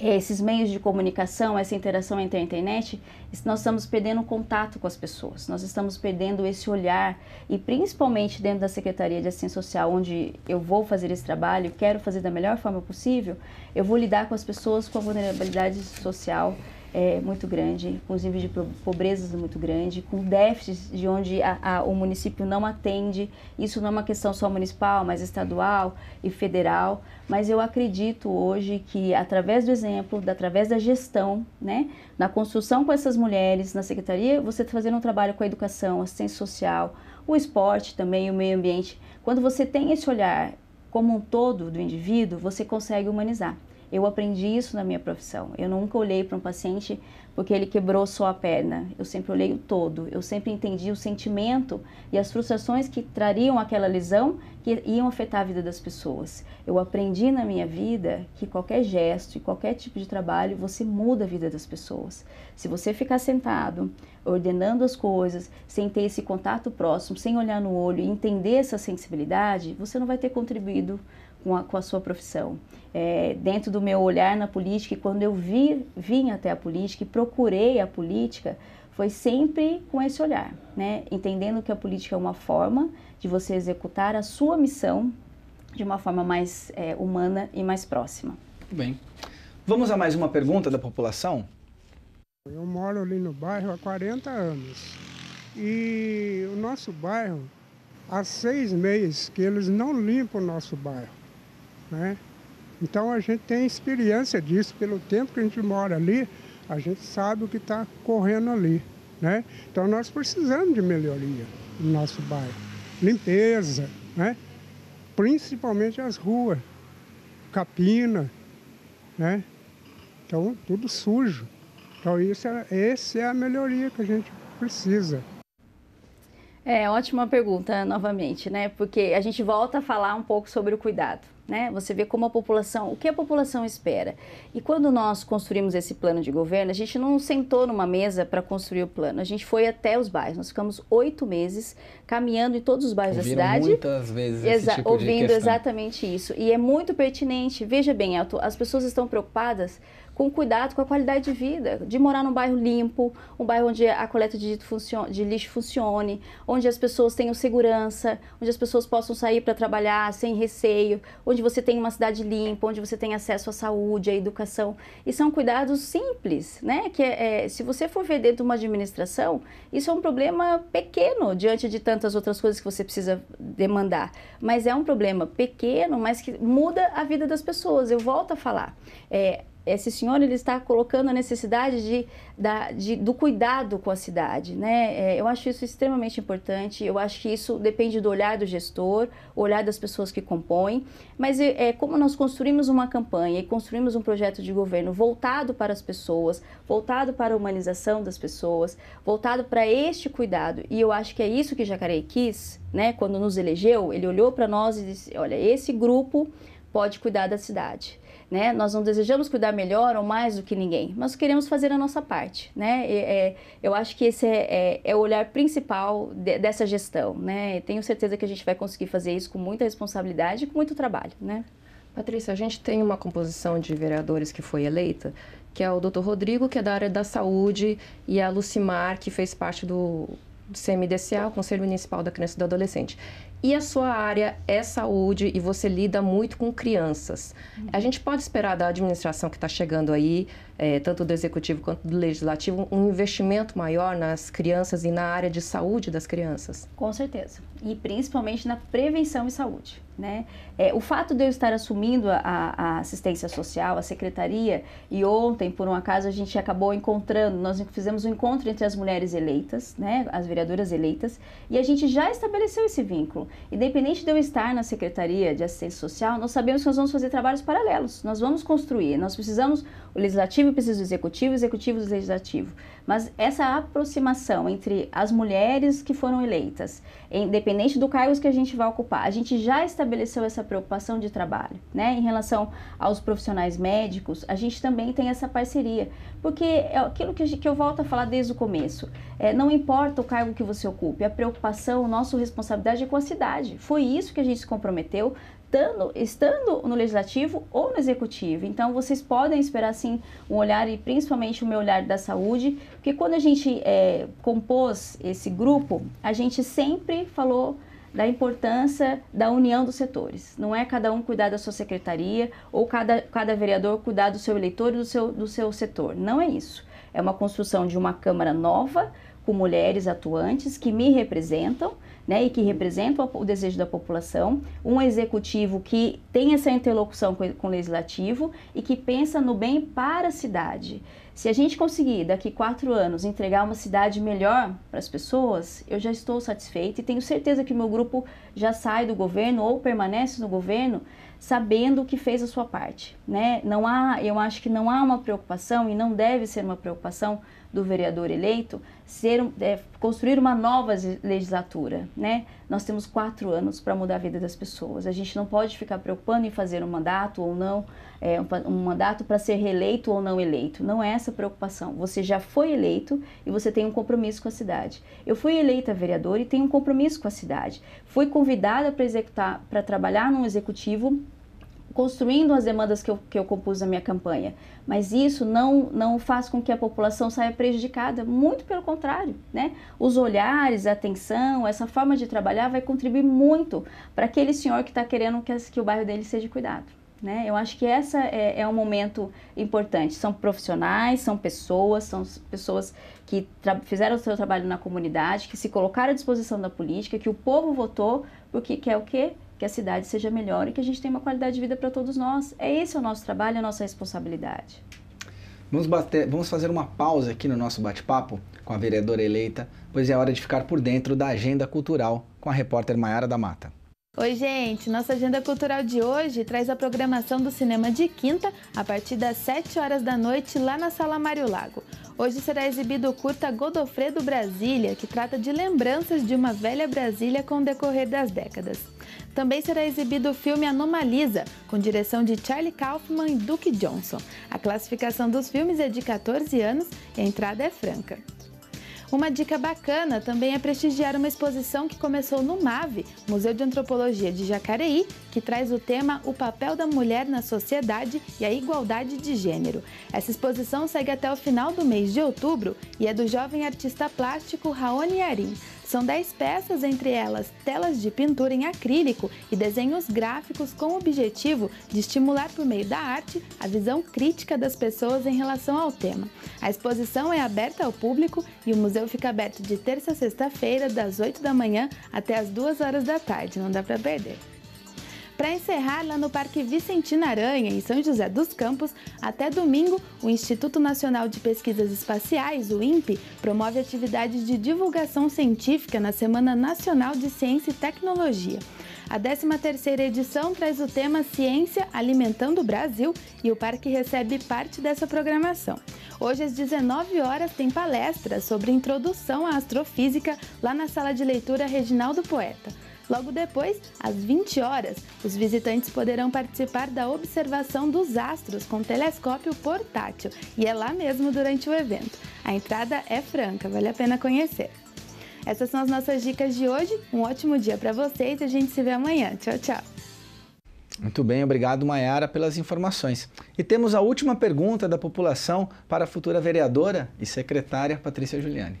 eh, esses meios de comunicação, essa interação entre a internet, nós estamos perdendo contato com as pessoas, nós estamos perdendo esse olhar e principalmente dentro da Secretaria de Assistência Social, onde eu vou fazer esse trabalho, quero fazer da melhor forma possível, eu vou lidar com as pessoas com a vulnerabilidade social, é, muito grande, com os níveis de pobreza muito grande, com déficits de onde a, a, o município não atende. Isso não é uma questão só municipal, mas estadual e federal. Mas eu acredito hoje que através do exemplo, da, através da gestão, né, na construção com essas mulheres na secretaria, você está fazendo um trabalho com a educação, assistência social, o esporte também, o meio ambiente. Quando você tem esse olhar como um todo do indivíduo, você consegue humanizar. Eu aprendi isso na minha profissão. Eu nunca olhei para um paciente porque ele quebrou só a perna. Eu sempre olhei o todo. Eu sempre entendi o sentimento e as frustrações que trariam aquela lesão que iam afetar a vida das pessoas. Eu aprendi na minha vida que qualquer gesto e qualquer tipo de trabalho você muda a vida das pessoas. Se você ficar sentado, ordenando as coisas, sem ter esse contato próximo, sem olhar no olho e entender essa sensibilidade, você não vai ter contribuído com a, com a sua profissão. É, dentro do meu olhar na política e quando eu vi, vim até a política e procurei a política, foi sempre com esse olhar, né? entendendo que a política é uma forma de você executar a sua missão de uma forma mais é, humana e mais próxima. Muito bem. Vamos a mais uma pergunta da população? Eu moro ali no bairro há 40 anos e o nosso bairro, há seis meses que eles não limpam o nosso bairro né? Então a gente tem experiência disso, pelo tempo que a gente mora ali, a gente sabe o que está correndo ali. Né? Então nós precisamos de melhoria no nosso bairro. Limpeza, né? principalmente as ruas, capina, né? Então tudo sujo. Então isso é, essa é a melhoria que a gente precisa. É, ótima pergunta novamente, né? Porque a gente volta a falar um pouco sobre o cuidado. Né? Você vê como a população, o que a população espera. E quando nós construímos esse plano de governo, a gente não sentou numa mesa para construir o plano. A gente foi até os bairros. Nós ficamos oito meses caminhando em todos os bairros Ouviram da cidade. Muitas vezes esse tipo ouvindo de exatamente isso. E é muito pertinente. Veja bem, Alto, as pessoas estão preocupadas com cuidado com a qualidade de vida, de morar num bairro limpo, um bairro onde a coleta de, funcione, de lixo funcione, onde as pessoas tenham segurança, onde as pessoas possam sair para trabalhar sem receio, onde você tem uma cidade limpa, onde você tem acesso à saúde, à educação. E são cuidados simples, né? Que é, é, se você for ver dentro de uma administração, isso é um problema pequeno diante de tantas outras coisas que você precisa demandar. Mas é um problema pequeno, mas que muda a vida das pessoas. Eu volto a falar. É, esse senhor ele está colocando a necessidade de, da, de, do cuidado com a cidade, né? É, eu acho isso extremamente importante. Eu acho que isso depende do olhar do gestor, olhar das pessoas que compõem. Mas é, é, como nós construímos uma campanha e construímos um projeto de governo voltado para as pessoas, voltado para a humanização das pessoas, voltado para este cuidado. E eu acho que é isso que Jacareí quis, né? Quando nos elegeu, ele olhou para nós e disse: olha, esse grupo pode cuidar da cidade. Né? Nós não desejamos cuidar melhor ou mais do que ninguém, mas queremos fazer a nossa parte. Né? E, é, eu acho que esse é, é, é o olhar principal de, dessa gestão. Né? Tenho certeza que a gente vai conseguir fazer isso com muita responsabilidade e com muito trabalho. Né? Patrícia, a gente tem uma composição de vereadores que foi eleita, que é o doutor Rodrigo, que é da área da saúde, e a Lucimar, que fez parte do do CMDCA, o Conselho Municipal da Criança e do Adolescente e a sua área é saúde e você lida muito com crianças. A gente pode esperar da administração que está chegando aí é, tanto do executivo quanto do legislativo, um investimento maior nas crianças e na área de saúde das crianças. Com certeza. E principalmente na prevenção e saúde. Né? É, o fato de eu estar assumindo a, a, assistência social, a secretaria, e ontem, por um acaso, a gente acabou encontrando, nós fizemos um encontro entre as mulheres eleitas, né, as vereadoras eleitas, e a gente já estabeleceu esse vínculo. Independente de eu estar na secretaria de assistência social, nós sabemos que nós vamos fazer trabalhos paralelos, nós vamos construir, nós precisamos, o legislativo legislativo precisa do executivo, executivo do legislativo. Mas essa aproximação entre as mulheres que foram eleitas, independente do cargo que a gente vai ocupar, a gente já estabeleceu essa preocupação de trabalho, né? Em relação aos profissionais médicos, a gente também tem essa parceria, porque é aquilo que, gente, que eu volto a falar desde o começo, é, não importa o cargo que você ocupe, a preocupação, a nossa responsabilidade é com a cidade. Foi isso que a gente se comprometeu, estando, estando no legislativo ou no executivo. Então, vocês podem esperar, sim, um olhar e principalmente o meu olhar da saúde, porque quando a gente é, compôs esse grupo, a gente sempre falou da importância da união dos setores. Não é cada um cuidar da sua secretaria ou cada, cada vereador cuidar do seu eleitor e do seu, do seu setor. Não é isso. É uma construção de uma Câmara nova, com mulheres atuantes que me representam né, e que representam o desejo da população, um executivo que tem essa interlocução com, com o legislativo e que pensa no bem para a cidade. Se a gente conseguir, daqui quatro anos, entregar uma cidade melhor para as pessoas, eu já estou satisfeita e tenho certeza que o meu grupo já sai do governo ou permanece no governo sabendo que fez a sua parte. Né? Não há, eu acho que não há uma preocupação e não deve ser uma preocupação do vereador eleito, ser, é, construir uma nova legislatura, né? Nós temos quatro anos para mudar a vida das pessoas. A gente não pode ficar preocupando em fazer um mandato ou não, é, um mandato para ser reeleito ou não eleito. Não é essa preocupação. Você já foi eleito e você tem um compromisso com a cidade. Eu fui eleita vereadora e tenho um compromisso com a cidade. Fui convidada para executar, para trabalhar num executivo construindo as demandas que eu, que eu compus na minha campanha. Mas isso não, não faz com que a população saia prejudicada, muito pelo contrário. Né? Os olhares, a atenção, essa forma de trabalhar vai contribuir muito para aquele senhor que está querendo que, que o bairro dele seja cuidado. Né? Eu acho que essa é, é, um momento importante. São profissionais, são pessoas, são pessoas que fizeram o seu trabalho na comunidade, que se colocaram à disposição da política, que o povo votou porque quer o quê? que a cidade seja melhor e que a gente tenha uma qualidade de vida para todos nós. É esse o nosso trabalho, é a nossa responsabilidade. Vamos, bater, vamos fazer uma pausa aqui no nosso bate-papo com a vereadora eleita, pois é hora de ficar por dentro da agenda cultural com a repórter Maiara da Mata. Oi, gente! Nossa agenda cultural de hoje traz a programação do cinema de quinta a partir das 7 horas da noite lá na Sala Mário Lago. Hoje será exibido o curta Godofredo Brasília, que trata de lembranças de uma velha Brasília com o decorrer das décadas. Também será exibido o filme Anomalisa, com direção de Charlie Kaufman e Duke Johnson. A classificação dos filmes é de 14 anos e a entrada é franca. Uma dica bacana também é prestigiar uma exposição que começou no MAVE, Museu de Antropologia de Jacareí, que traz o tema O papel da mulher na sociedade e a igualdade de gênero. Essa exposição segue até o final do mês de outubro e é do jovem artista plástico Raoni Arim. São 10 peças, entre elas telas de pintura em acrílico e desenhos gráficos com o objetivo de estimular por meio da arte a visão crítica das pessoas em relação ao tema. A exposição é aberta ao público e o museu fica aberto de terça a sexta-feira, das 8 da manhã até as 2 horas da tarde, não dá para perder. Para encerrar, lá no Parque Vicentina Aranha, em São José dos Campos, até domingo, o Instituto Nacional de Pesquisas Espaciais, o INPE, promove atividades de divulgação científica na Semana Nacional de Ciência e Tecnologia. A 13ª edição traz o tema Ciência Alimentando o Brasil e o parque recebe parte dessa programação. Hoje às 19 horas tem palestra sobre introdução à astrofísica lá na sala de leitura Reginaldo Poeta. Logo depois, às 20 horas, os visitantes poderão participar da observação dos astros com telescópio portátil e é lá mesmo durante o evento. A entrada é franca, vale a pena conhecer. Essas são as nossas dicas de hoje. Um ótimo dia para vocês e a gente se vê amanhã. Tchau, tchau. Muito bem, obrigado Mayara pelas informações. E temos a última pergunta da população para a futura vereadora e secretária Patrícia Giuliani.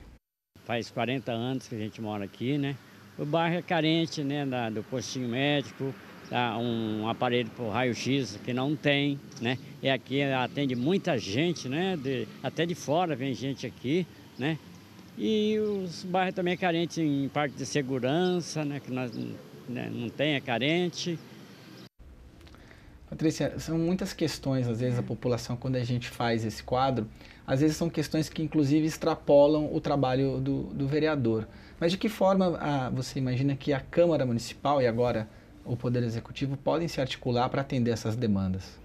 Faz 40 anos que a gente mora aqui, né? o bairro é carente né, da, do postinho médico, da tá? um aparelho para raio-x que não tem, né? É aqui, atende muita gente, né? De, até de fora vem gente aqui, né? E os bairros também é carente em parte de segurança, né? Que nós né, não tem, é carente. Patrícia, são muitas questões, às vezes, a população, quando a gente faz esse quadro, às vezes são questões que inclusive extrapolam o trabalho do, do vereador. Mas de que forma a, ah, você imagina que a Câmara Municipal e agora o Poder Executivo podem se articular para atender essas demandas?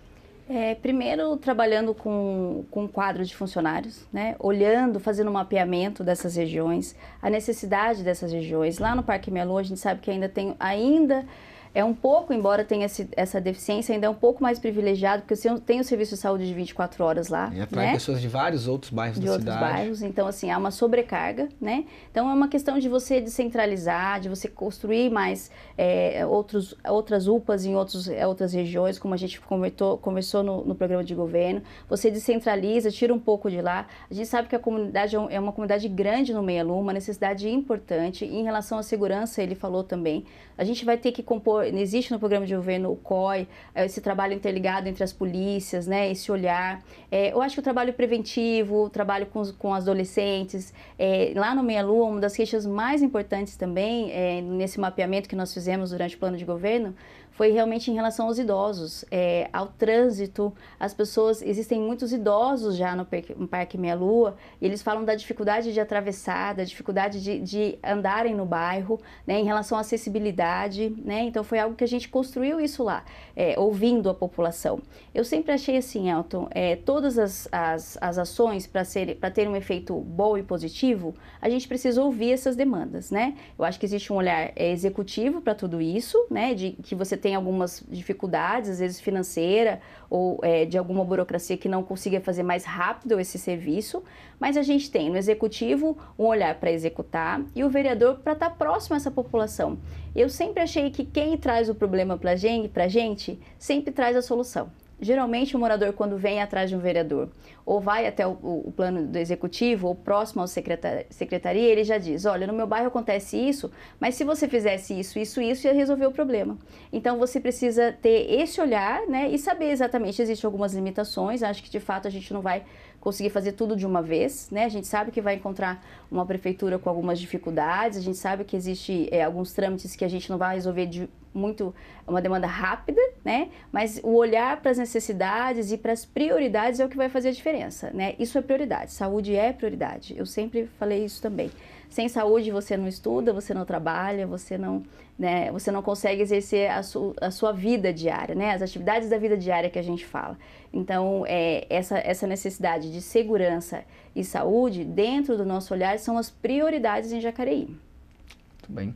É, primeiro, trabalhando com, com um quadro de funcionários, né? olhando, fazendo um mapeamento dessas regiões, a necessidade dessas regiões. Lá no Parque Melo, a gente sabe que ainda tem ainda é um pouco, embora tenha esse, essa deficiência, ainda é um pouco mais privilegiado, porque você tem o serviço de saúde de 24 horas lá. E é, atrai né? pessoas de vários outros bairros de da outros cidade. bairros, então assim, há uma sobrecarga, né? Então é uma questão de você descentralizar, de você construir mais é, outros, outras UPAs em outros, é, outras regiões, como a gente comentou, conversou no, no, programa de governo. Você descentraliza, tira um pouco de lá. A gente sabe que a comunidade é, é uma comunidade grande no Meia Lua, uma necessidade importante. E em relação à segurança, ele falou também, a gente vai ter que compor pro, existe no programa de governo o COI, eh, esse trabalho interligado entre as polícias, né, esse olhar. É, eu acho que o trabalho preventivo, o trabalho com, com adolescentes, é, lá no Meia Lua, uma das queixas mais importantes também, é, nesse mapeamento que nós fizemos durante o plano de governo, foi realmente em relação aos idosos, é, ao trânsito. As pessoas, existem muitos idosos já no, no Parque Meia Lua, e eles falam da dificuldade de atravessar, da dificuldade de, de andarem no bairro, né, em relação à acessibilidade, né? Então foi algo que a gente construiu isso lá, é, ouvindo a população. Eu sempre achei assim, Elton, é, todas as, as, as ações para ter um efeito bom e positivo, a gente precisa ouvir essas demandas, né? Eu acho que existe um olhar é, executivo para tudo isso, né? De que você tem algumas dificuldades, às vezes financeira ou é, de alguma burocracia que não consiga fazer mais rápido esse serviço, mas a gente tem no executivo um olhar para executar e o vereador para estar tá próximo a essa população. Eu sempre achei que quem traz o problema para gente, a gente sempre traz a solução. Geralmente o morador, quando vem atrás de um vereador, ou vai até o, o plano do executivo, ou próximo à secretar, secretaria, ele já diz, olha, no meu bairro acontece isso, mas se você fizesse isso, isso, isso, ia resolver o problema. Então você precisa ter esse olhar né, e saber exatamente, existem algumas limitações, acho que de fato a gente não vai conseguir fazer tudo de uma vez, né? A gente sabe que vai encontrar uma prefeitura com algumas dificuldades, a gente sabe que existe é, alguns trâmites que a gente não vai resolver de muito uma demanda rápida, né? Mas o olhar para as necessidades e para as prioridades é o que vai fazer a diferença, né? Isso é prioridade, saúde é prioridade. Eu sempre falei isso também. Sem saúde você não estuda, você não trabalha, você não né? Você não consegue exercer a, su a sua vida diária, né? As atividades da vida diária que a gente fala. Então, é, essa, essa necessidade de segurança e saúde, dentro do nosso olhar, são as prioridades em Jacareí. Muito bem.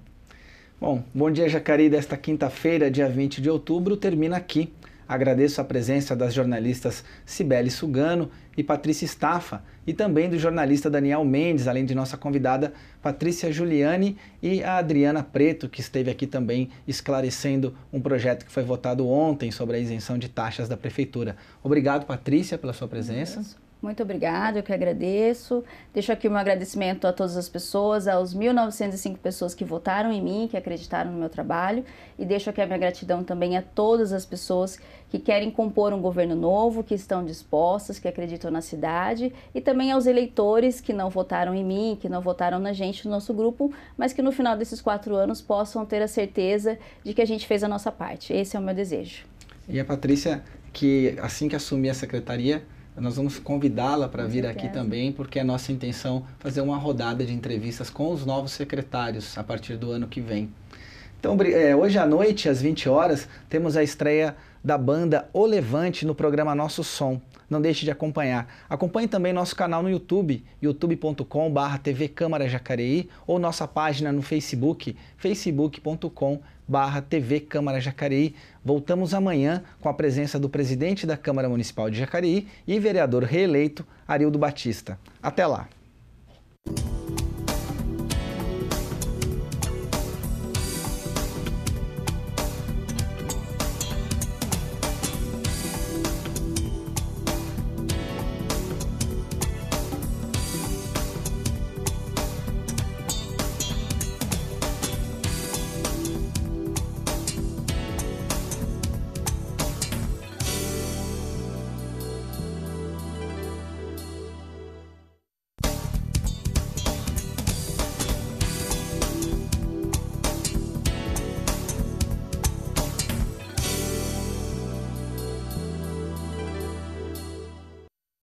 Bom, bom dia, Jacareí. Desta quinta-feira, dia 20 de outubro, termina aqui Agradeço a presença das jornalistas Cibele Sugano e Patrícia Staffa e também do jornalista Daniel Mendes, além de nossa convidada Patrícia Giuliani e a Adriana Preto, que esteve aqui também esclarecendo um projeto que foi votado ontem sobre a isenção de taxas da prefeitura. Obrigado, Patrícia, pela sua presença. Muito obrigada, eu que agradeço. Deixo aqui um agradecimento a todas as pessoas, aos 1.905 pessoas que votaram em mim, que acreditaram no meu trabalho. E deixo aqui a minha gratidão também a todas as pessoas que querem compor um governo novo, que estão dispostas, que acreditam na cidade. E também aos eleitores que não votaram em mim, que não votaram na gente, no nosso grupo, mas que no final desses quatro anos possam ter a certeza de que a gente fez a nossa parte. Esse é o meu desejo. E a Patrícia, que assim que assumir a secretaria, nós vamos convidá-la para vir aqui também, porque é nossa intenção fazer uma rodada de entrevistas com os novos secretários a partir do ano que vem. Então, é, hoje à noite, às 20 horas, temos a estreia da banda O Levante no programa Nosso Som. Não deixe de acompanhar. Acompanhe também nosso canal no YouTube, youtube.com.br TV Câmara Jacareí, ou nossa página no Facebook, facebook.com.br barra TV Câmara Jacareí. Voltamos amanhã com a presença do presidente da Câmara Municipal de Jacareí e vereador reeleito, Arildo Batista. Até lá!